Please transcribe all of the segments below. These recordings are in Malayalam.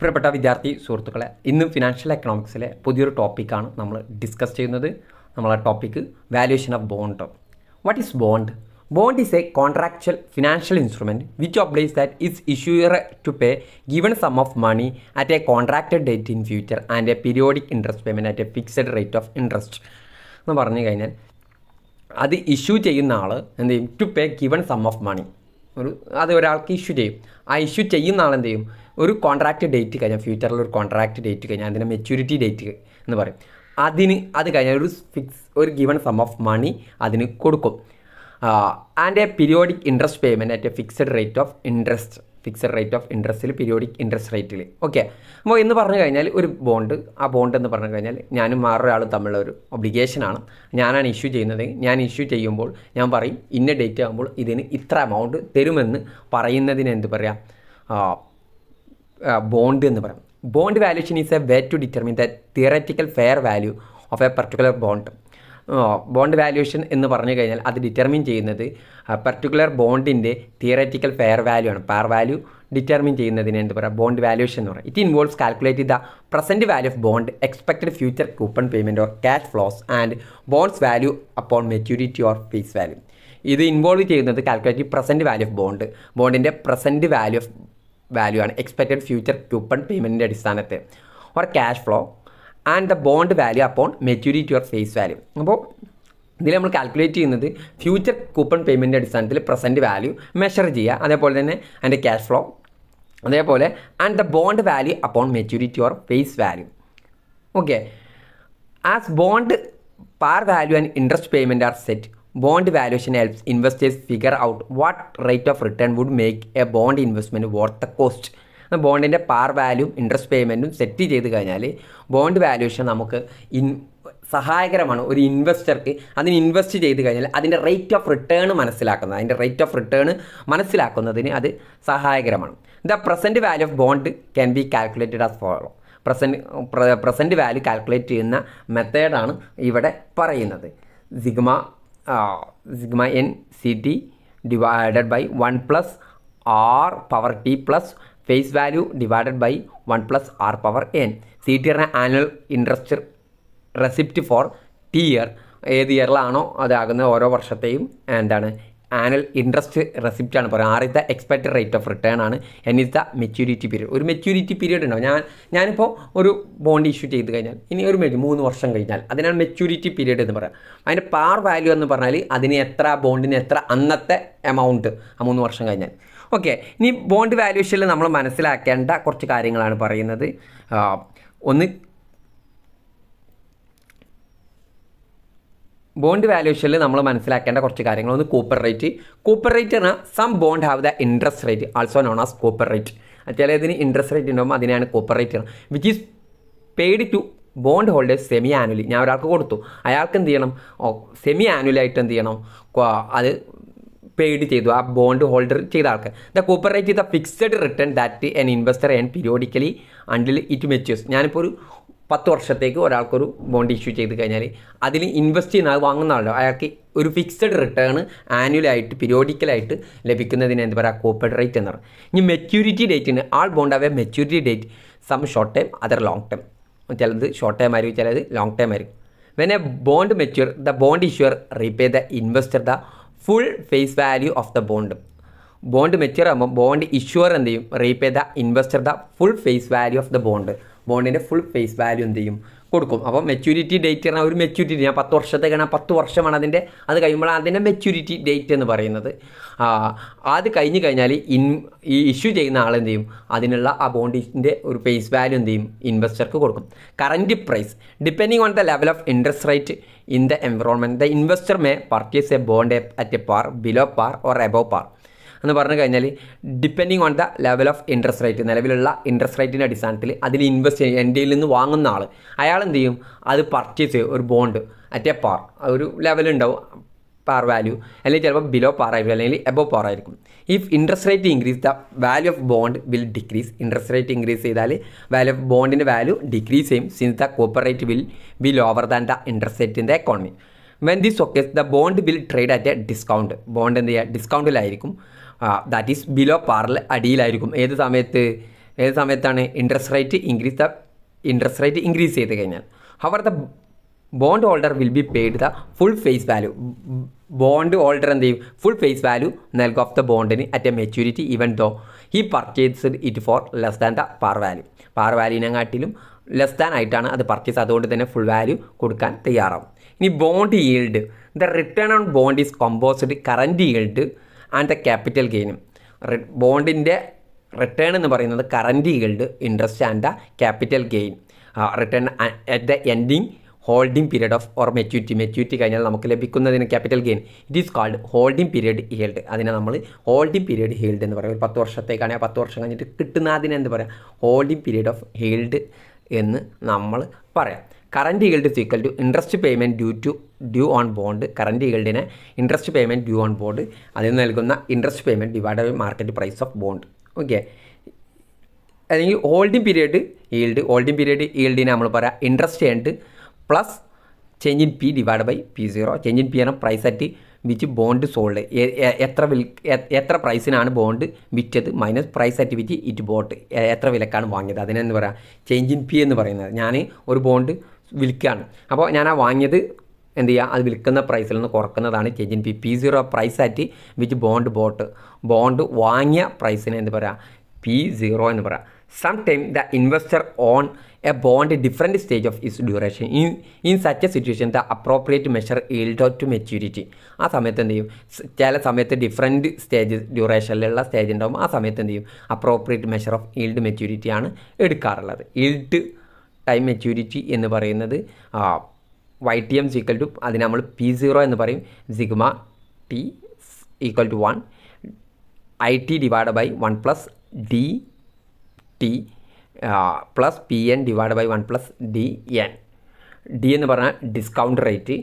പ്രിയപ്പെട്ട വിദ്യാർത്ഥി സുഹൃത്തുക്കളെ ഇന്ന് ഫിനാൻഷ്യൽ എക്കണോമിക്സിലെ പുതിയൊരു ടോപ്പിക്കാണ് നമ്മൾ ഡിസ്കസ് ചെയ്യുന്നത് നമ്മളെ topic valuation of bond what is bond bond is a contractual financial instrument which obliges that is issuer to pay given sum of money at a contracted date in future and a periodic interest payment at a fixed rate of interest എന്ന് പറഞ്ഞു കഴിഞ്ഞാൽ അത് ഇഷ്യൂ ചെയ്യുന്ന ആൾ എന്ത് ചെയ്യും to pay given sum of money ഒരു അത് ഒരാൾക്ക് ഇഷ്യൂ ചെയ്യും ആ ഇഷ്യൂ ചെയ്യുന്ന ആൾ എന്ത് ചെയ്യും ഒരു കോൺട്രാക്റ്റ് ഡേറ്റ് കഴിഞ്ഞാൽ ഫ്യൂച്ചറിൽ ഒരു കോൺട്രാക്റ്റ് ഡേറ്റ് കഴിഞ്ഞാൽ അതിൻ്റെ മെച്യൂരിറ്റി ഡേറ്റ് എന്ന് പറയും അതിന് അത് കഴിഞ്ഞാൽ ഒരു ഫിക്സ് ഒരു ഗിവൺ സം ഓഫ് മണി അതിന് കൊടുക്കും and a periodic interest payment at a fixed rate of interest fixed rate of ഇൻട്രസ്റ്റിൽ പീരിയോഡിക് ഇൻട്രസ്റ്റ് റേറ്റിൽ ഓക്കെ അപ്പോൾ എന്ന് പറഞ്ഞു കഴിഞ്ഞാൽ ഒരു ബോണ്ട് ആ ബോണ്ട് എന്ന് പറഞ്ഞു കഴിഞ്ഞാൽ ഞാനും വേറൊരാളും തമ്മിലുള്ള ഒരു ഒബ്ലിഗേഷനാണ് ഞാനാണ് ഇഷ്യൂ ചെയ്യുന്നത് ഞാൻ ഇഷ്യൂ ചെയ്യുമ്പോൾ ഞാൻ പറയും ഇന്ന ഡേറ്റ് ആകുമ്പോൾ ഇതിന് ഇത്ര എമൗണ്ട് തരുമെന്ന് പറയുന്നതിന് എന്ത് പറയുക ബോണ്ട് എന്ന് പറയും bond valuation is a way to determine the theoretical fair value of a particular bond bond valuation എന്ന് പറഞ്ഞു കഴിഞ്ഞാൽ അത് ഡിറ്റർമിൻ ചെയ്യുന്നത് പർട്ടിക്കുലർ ബോണ്ടിൻ്റെ തിയററ്റിക്കൽ ഫെയർ വാല്യൂ ആണ് പെയർ വാല്യൂ ഡിറ്റർമിൻ ചെയ്യുന്നതിന് എന്ത് പറയുക ബോണ്ട് വാല്യൂഷൻ എന്ന് പറയുക it involves calculate the present value of bond expected future coupon payment or cash flows and bonds value upon maturity or face value ഇത് ഇൻവോൾവ് ചെയ്യുന്നത് calculate present value of bond ബോണ്ടിൻ്റെ പ്രസൻറ്റ് വാല്യൂ ഓഫ് വാല്യൂ ആണ് എക്സ്പെക്റ്റഡ് ഫ്യൂച്ചർ കൂപ്പൺ പേയ്മെൻറ്റിൻ്റെ അടിസ്ഥാനത്തിൽ or cash flow and the bond value upon maturity or face value അപ്പോൾ ഇതിൽ നമ്മൾ കാൽക്കുലേറ്റ് ചെയ്യുന്നത് ഫ്യൂച്ചർ കൂപ്പൺ പേയ്മെൻറ്റിൻ്റെ അടിസ്ഥാനത്തിൽ പ്രസൻറ്റ് വാല്യൂ മെഷർ ചെയ്യുക അതേപോലെ തന്നെ അതിൻ്റെ ക്യാഷ് ഫ്ലോ അതേപോലെ and the bond value upon maturity or face value okay as bond par value and interest payment are set bond valuation helps investors figure out what rate of return would make a bond investment worth the cost ബോണ്ടിൻ്റെ പാർ വാല്യൂ ഇൻട്രസ്റ്റ് പേയ്മെൻറ്റും സെറ്റ് ചെയ്ത് കഴിഞ്ഞാൽ ബോണ്ട് വാല്യുവേഷൻ നമുക്ക് ഇൻ സഹായകരമാണ് ഒരു ഇൻവെസ്റ്റർക്ക് അതിന് ഇൻവെസ്റ്റ് ചെയ്ത് കഴിഞ്ഞാൽ അതിൻ്റെ റേറ്റ് ഓഫ് റിട്ടേൺ മനസ്സിലാക്കുന്നത് അതിൻ്റെ റേറ്റ് ഓഫ് റിട്ടേൺ മനസ്സിലാക്കുന്നതിന് അത് സഹായകരമാണ് the present value of bond can be calculated as follow present present value calculate ചെയ്യുന്ന മെത്തേഡാണ് ഇവിടെ പറയുന്നത് sigma uh, sigma n ct divided by 1 plus r power t plus face value divided by 1 plus r power n ct പറഞ്ഞ annual interest receipt for T year ഏത് ഇയറിലാണോ അതാകുന്ന ഓരോ വർഷത്തെയും എന്താണ് ആനൽ ഇൻട്രസ്റ്റ് റെസിപ്റ്റ് ആണ് പറയുക R is the expected rate of return ആണ് N is the maturity period ഒരു മെച്യൂരിറ്റി പീരീഡ് ഉണ്ടാവും ഞാൻ ഞാനിപ്പോൾ ഒരു ബോണ്ട് ഇഷ്യൂ ചെയ്ത് കഴിഞ്ഞാൽ ഇനി ഒരു മൂന്ന് വർഷം കഴിഞ്ഞാൽ അതിനാണ് മെച്യൂരിറ്റി പീരീഡ് എന്ന് പറയുക അതിൻ്റെ പാർ വാല്യൂ എന്ന് പറഞ്ഞാൽ അതിന് എത്ര ബോണ്ടിന് എത്ര അന്നത്തെ എമൗണ്ട് ആ മൂന്ന് വർഷം കഴിഞ്ഞാൽ ഓക്കെ ഇനി ബോണ്ട് വാല്യൂഷനിൽ നമ്മൾ മനസ്സിലാക്കേണ്ട കുറച്ച് കാര്യങ്ങളാണ് പറയുന്നത് ഒന്ന് ബോണ്ട് വാല്യൂഷനിൽ നമ്മൾ മനസ്സിലാക്കേണ്ട കുറച്ച് കാര്യങ്ങൾ ഒന്ന് കൂപ്പർ റേറ്റ് കൂപ്പർ റേറ്റ് പറഞ്ഞാൽ some bond have the interest rate also known as coupon rate ചില ഇതിന് ഇൻട്രസ്റ്റ് റേറ്റ് ഉണ്ടാകുമ്പോൾ അതിനാണ് coupon rate which is paid to bond holders semi annually ഞാൻ ഒരാൾക്ക് കൊടുത്തു അയാൾക്ക് എന്ത് ചെയ്യണം സെമി ആനുവലായിട്ട് എന്ത് ചെയ്യണം അത് പെയ്ഡ് ചെയ്തു ആ ബോണ്ട് ഹോൾഡർ ചെയ്ത ആൾക്ക് ദ കൂപ്പർ റേറ്റ് ഇത് the fixed return that an investor and periodically until it matures ഞാനിപ്പോൾ ഒരു പത്ത് വർഷത്തേക്ക് ഒരാൾക്കൊരു ബോണ്ട് ഇഷ്യൂ ചെയ്ത് കഴിഞ്ഞാൽ അതിൽ ഇൻവെസ്റ്റ് ചെയ്യുന്ന ആൾ വാങ്ങുന്ന ആളോ അയാൾക്ക് ഒരു ഫിക്സഡ് റിട്ടേൺ ആനുവലായിട്ട് പീരിയോഡിക്കലായിട്ട് ലഭിക്കുന്നതിന് എന്താ പറയുക കോപ്പറേറ്റ് റേറ്റ് എന്ന് പറയും ഇനി മെച്യൂരിറ്റി ഉണ്ട് all bond have a maturity date some short time other long time ചിലത് ഷോർട്ട് ടൈം ആയിരിക്കും ചിലത് ലോങ് ടൈം ആയിരിക്കും when a bond mature the bond issuer repay the investor the full face value of the bond bond mature ആകുമ്പോൾ ബോണ്ട് ഇഷ്യൂർ എന്ത് ചെയ്യും repay the investor the full face value of the bond ബോണ്ടിൻ്റെ ഫുൾ ഫേസ് വാല്യൂ എന്ത് ചെയ്യും കൊടുക്കും അപ്പോൾ മെച്യൂരിറ്റി ഡേറ്റ് പറഞ്ഞാൽ ഒരു മെച്യൂരിറ്റി ഞാൻ പത്ത് വർഷത്തേക്കാണ് പത്ത് വർഷമാണ് അതിൻ്റെ അത് കഴിയുമ്പോൾ അതിൻ്റെ മെച്യൂരിറ്റി ഡേറ്റ് എന്ന് പറയുന്നത് അത് കഴിഞ്ഞ് കഴിഞ്ഞാൽ ഇൻ ഈ ഇഷ്യൂ ചെയ്യുന്ന ആൾ എന്ത് ചെയ്യും അതിനുള്ള ആ ബോണ്ടിൻ്റെ ഒരു ഫേസ് വാല്യൂ എന്ത് ചെയ്യും ഇൻവെസ്റ്റർക്ക് കൊടുക്കും current price depending on the level of interest rate in the environment the investor may purchase a bond at a par below par or above par എന്ന് പറഞ്ഞു കഴിഞ്ഞാൽ depending on the level of interest rate നിലവിലുള്ള ഇൻട്രസ്റ്റ് റേറ്റിൻ്റെ അടിസ്ഥാനത്തിൽ അതിൽ ഇൻവെസ്റ്റ് ചെയ്യുക എൻ്റെ നിന്ന് വാങ്ങുന്ന ആൾ അയാൾ എന്ത് ചെയ്യും അത് പർച്ചേസ് ചെയ്യും ഒരു ബോണ്ട് അറ്റ് എ പാർ ഒരു ലെവലുണ്ടാവും പാർ വാല്യൂ അല്ലെങ്കിൽ ചിലപ്പോൾ ബിലോ പാർ ആയിരിക്കും അല്ലെങ്കിൽ എബോ പാർ ആയിരിക്കും if interest rate increase the value of bond will decrease interest rate increase ചെയ്താൽ വാല്യൂ ഓഫ് ബോണ്ടിൻ്റെ വാല്യൂ ഡിക്രീസ് ചെയ്യും since the corporate rate will be lower than the interest rate in the economy when this ഒക്കെ the bond will trade at a discount bond എന്ത് ചെയ്യുക ഡിസ്കൗണ്ടിലായിരിക്കും ദാറ്റ് ഈസ് ബിലോ പാറിൽ അടിയിലായിരിക്കും ഏത് സമയത്ത് ഏത് സമയത്താണ് interest rate increase the interest rate increase ചെയ്ത് കഴിഞ്ഞാൽ അവർ the bond holder will be paid the full face value bond holder എന്ത് ചെയ്യും ഫുൾ ഫേസ് വാല്യൂ നൽകും ഓഫ് ദ ബോണ്ടിന് at a maturity even though he purchased it for less than the par value par വാല്യൂനെക്കാട്ടിലും ലെസ് ദാൻ ആയിട്ടാണ് അത് പർച്ചേസ് അതുകൊണ്ട് തന്നെ ഫുൾ വാല്യൂ കൊടുക്കാൻ തയ്യാറാവും ഇനി bond yield the return on bond is composed current yield and the capital ഗെയിനും ബോണ്ടിൻ്റെ റിട്ടേൺ എന്ന് പറയുന്നത് current yield interest and the capital gain return at the ending holding period of or maturity maturity കഴിഞ്ഞാൽ നമുക്ക് ലഭിക്കുന്നതിന് capital gain it is called holding period yield അതിനെ നമ്മൾ ഹോൾഡിംഗ് പീരീഡ് ഹീൽഡ് എന്ന് പറയും ഒരു പത്ത് വർഷത്തേക്കാണെങ്കിൽ പത്ത് വർഷം കഴിഞ്ഞിട്ട് കിട്ടുന്നതിനെന്ത് പറയാം ഹോൾഡിംഗ് പീരീഡ് ഓഫ് ഹീൽഡ് എന്ന് നമ്മൾ പറയാം current yield is equal to interest payment due to due on bond current ഈൽഡിനെ interest payment due on bond അതിൽ നിന്ന് നൽകുന്ന interest payment divide by market price of bond okay അല്ലെങ്കിൽ holding period yield holding period ഈൽഡിനെ നമ്മൾ പറയാം interest earned plus change in P divide by P zero change in P ആണ് price at which bond sold എത്ര വിൽ എത്ര പ്രൈസിനാണ് ബോണ്ട് വിറ്റത് minus price at which it bought എത്ര വിലക്കാണ് വാങ്ങിയത് അതിനെന്ന് പറയാം ചേഞ്ച് ഇൻ പി എന്ന് പറയുന്നത് ഞാൻ ഒരു ബോണ്ട് വിൽക്കുകയാണ് അപ്പോൾ ഞാൻ ആ വാങ്ങിയത് എന്ത് ചെയ്യുക അത് വിൽക്കുന്ന പ്രൈസിൽ നിന്ന് കുറക്കുന്നതാണ് change in P P zero price at which bond bought bond വാങ്ങിയ പ്രൈസിന് എന്ത് പറയുക പി സീറോ എന്ന് പറയാം some time the investor on a bond different stage of is duration in in such a situation the appropriate measure yield out to maturity ആ സമയത്ത് എന്ത് ചെയ്യും ചില സമയത്ത് ഡിഫറെൻറ്റ് സ്റ്റേജ് ഡ്യൂറേഷനിലുള്ള സ്റ്റേജ് ഉണ്ടാകും ആ സമയത്ത് എന്ത് ചെയ്യും അപ്രോപ്രിയേറ്റ് മെഷർ ഓഫ് ഈൽഡ് മെച്യൂരിറ്റിയാണ് എടുക്കാറുള്ളത് ഈൽഡ് ടൈം മെച്യൂരിറ്റി എന്ന് പറയുന്നത് Y T M is equal to അതിന് നമ്മൾ പി സീറോ എന്ന് പറയും sigma T equal to one I T divide by one plus D T plus P N divide by one plus D N D എന്ന് പറഞ്ഞാൽ ഡിസ്കൗണ്ട് റേറ്റ്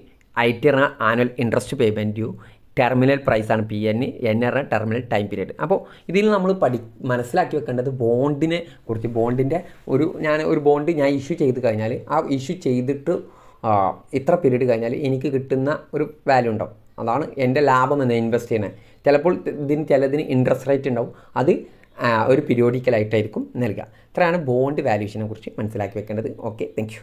ഐ ടി പറഞ്ഞാൽ annual interest payment U terminal പ്രൈസാണ് P N N R terminal time period അപ്പോൾ ഇതിൽ നമ്മൾ പഠി മനസ്സിലാക്കി വെക്കേണ്ടത് ബോണ്ടിനെ കുറിച്ച് ബോണ്ടിൻ്റെ ഒരു ഞാൻ ഒരു ബോണ്ട് ഞാൻ ഇഷ്യൂ ചെയ്ത് കഴിഞ്ഞാൽ ആ ഇഷ്യൂ ചെയ്തിട്ട് ഇത്ര പീരീഡ് കഴിഞ്ഞാൽ എനിക്ക് കിട്ടുന്ന ഒരു വാല്യൂ ഉണ്ടാവും അതാണ് എൻ്റെ ലാഭം എന്ന് ഇൻവെസ്റ്റ് ചെയ്യുന്നത് ചിലപ്പോൾ ഇതിന് ചിലതിന് ഇൻട്രസ്റ്റ് റേറ്റ് ഉണ്ടാവും അത് ഒരു പീരിയോഡിക്കലായിട്ടായിരിക്കും നൽകുക ഇത്രയാണ് ബോണ്ട് വാല്യൂഷനെ കുറിച്ച് മനസ്സിലാക്കി വെക്കേണ്ടത് ഓക്കെ താങ്ക്